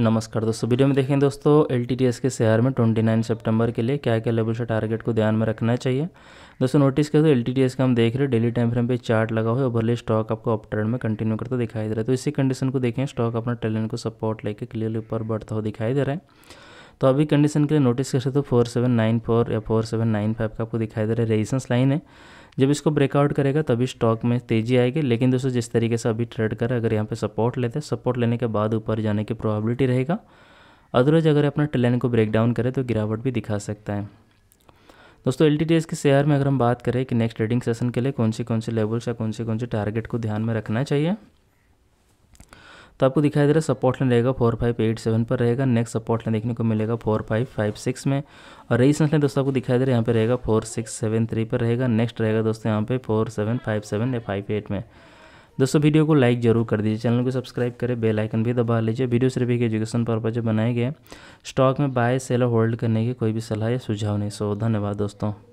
नमस्कार दोस्तों वीडियो में देखें दोस्तों एल के शेयर में 29 सितंबर के लिए क्या क्या लेवल से टारगेट को ध्यान में रखना चाहिए दोस्तों नोटिस करें तो एल का हम देख रहे हैं डेली टाइम फ्रेम पे चार्ट लगा हुआ है ओवरले स्टॉक आपको अप ट्रेंड में कंटिन्यू करता दिखाई दे रहा है तो इसी कंडीशन को देखें स्टॉक अपना टैलेंट को सपोर्ट लेकर क्लियरली ऊपर बढ़ता हुआ दिखाई दे रहा है तो अभी कंडीशन के लिए नोटिस कर सकते हो फोर सेवन नाइन फोर या फोर सेवन नाइन फाइव का आपको दिखाई दे रहा है रेजिस्टेंस लाइन है जब इसको ब्रेकआउट करेगा तभी स्टॉक में तेजी आएगी लेकिन दोस्तों जिस तरीके से अभी ट्रेड कर अगर यहाँ पर सपोर्ट लेते हैं सपोर्ट लेने के बाद ऊपर जाने की प्रॉबिलिटी रहेगा अदरवाइज अगर अपना ट्रेन को ब्रेक डाउन करें तो गिरावट भी दिखा सकता है दोस्तों एल के शेयर में अगर हम बात करें कि नेक्स्ट ट्रेडिंग सेशन के लिए कौन सी कौन से लेवल्स या कौन से कौन से टारगेट को ध्यान में रखना चाहिए तो आपको दिखाई दे रहा है सपोर्ट लाइन रहेगा फोर फाइव एट सेवन पर रहेगा नेक्स्ट सपोर्ट लाइन देखने को मिलेगा फोर फाइव फाइव सिक्स में और रेजिस्टेंस लाइन दोस्तों आपको दिखाई दे रहा है यहाँ पर रहेगा फोर सिक्स सेवन थ्री पर रहेगा नेक्स्ट रहेगा दोस्तों यहाँ पे फोर सेवन फाइव सेवन या फाइव एट में दोस्तों वीडियो को लाइक जरूर कर दीजिए चैनल को सब्सक्राइब करें बेल आइकन भी दबा लीजिए वीडियो सिर्फ एक एजुकेशन पर्पज बनाए गए स्टॉक में बाय सेल और होल्ड करने की कोई भी सलाह या सुझाव नहीं सो धन्यवाद दोस्तों